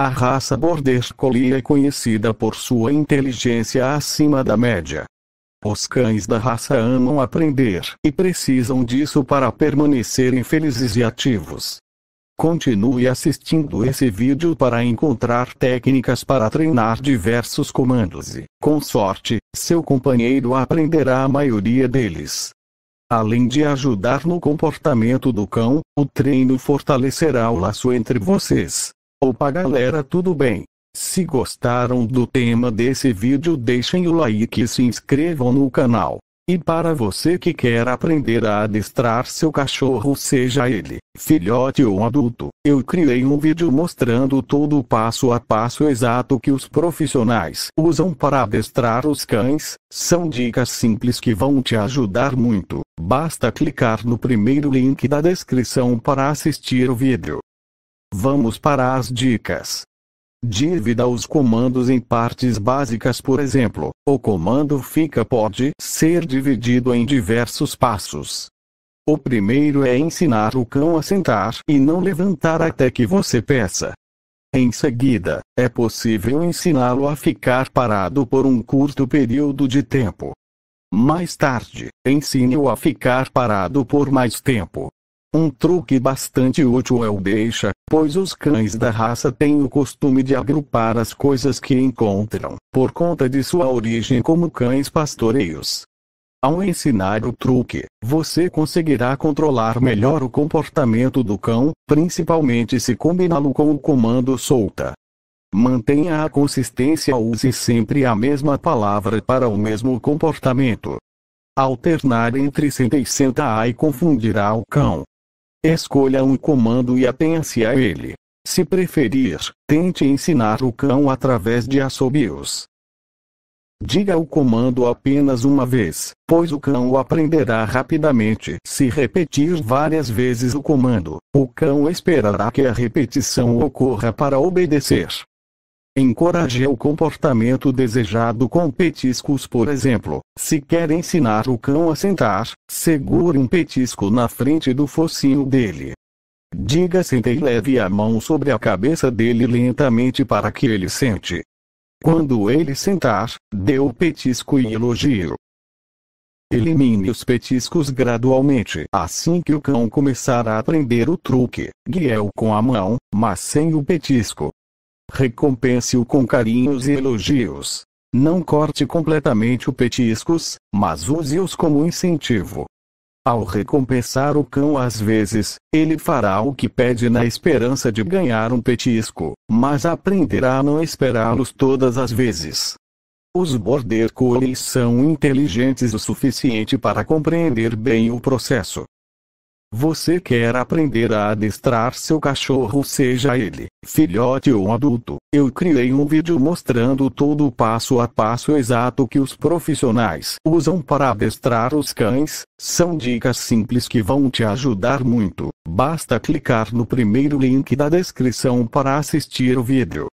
A raça Border Collie é conhecida por sua inteligência acima da média. Os cães da raça amam aprender e precisam disso para permanecerem felizes e ativos. Continue assistindo esse vídeo para encontrar técnicas para treinar diversos comandos e, com sorte, seu companheiro aprenderá a maioria deles. Além de ajudar no comportamento do cão, o treino fortalecerá o laço entre vocês. Opa galera tudo bem? Se gostaram do tema desse vídeo deixem o like e se inscrevam no canal. E para você que quer aprender a adestrar seu cachorro seja ele, filhote ou adulto, eu criei um vídeo mostrando todo o passo a passo exato que os profissionais usam para adestrar os cães, são dicas simples que vão te ajudar muito, basta clicar no primeiro link da descrição para assistir o vídeo. Vamos para as dicas. Divida os comandos em partes básicas, por exemplo, o comando fica pode ser dividido em diversos passos. O primeiro é ensinar o cão a sentar e não levantar até que você peça. Em seguida, é possível ensiná-lo a ficar parado por um curto período de tempo. Mais tarde, ensine-o a ficar parado por mais tempo. Um truque bastante útil é o deixa, pois os cães da raça têm o costume de agrupar as coisas que encontram, por conta de sua origem como cães pastoreios. Ao ensinar o truque, você conseguirá controlar melhor o comportamento do cão, principalmente se combiná-lo com o comando solta. Mantenha a consistência, use sempre a mesma palavra para o mesmo comportamento. Alternar entre senta e senta ai confundirá o cão. Escolha um comando e atenha-se a ele. Se preferir, tente ensinar o cão através de assobios. Diga o comando apenas uma vez, pois o cão o aprenderá rapidamente. Se repetir várias vezes o comando, o cão esperará que a repetição ocorra para obedecer. Encoraje o comportamento desejado com petiscos, por exemplo. Se quer ensinar o cão a sentar, segure um petisco na frente do focinho dele. Diga sente e leve a mão sobre a cabeça dele lentamente para que ele sente. Quando ele sentar, dê o petisco e elogio. Elimine os petiscos gradualmente. Assim que o cão começar a aprender o truque, guie-o com a mão, mas sem o petisco. Recompense-o com carinhos e elogios. Não corte completamente o petiscos, mas use-os como incentivo. Ao recompensar o cão às vezes, ele fará o que pede na esperança de ganhar um petisco, mas aprenderá a não esperá-los todas as vezes. Os border collies são inteligentes o suficiente para compreender bem o processo, você quer aprender a adestrar seu cachorro, seja ele filhote ou adulto? Eu criei um vídeo mostrando todo o passo a passo exato que os profissionais usam para adestrar os cães. São dicas simples que vão te ajudar muito. Basta clicar no primeiro link da descrição para assistir o vídeo.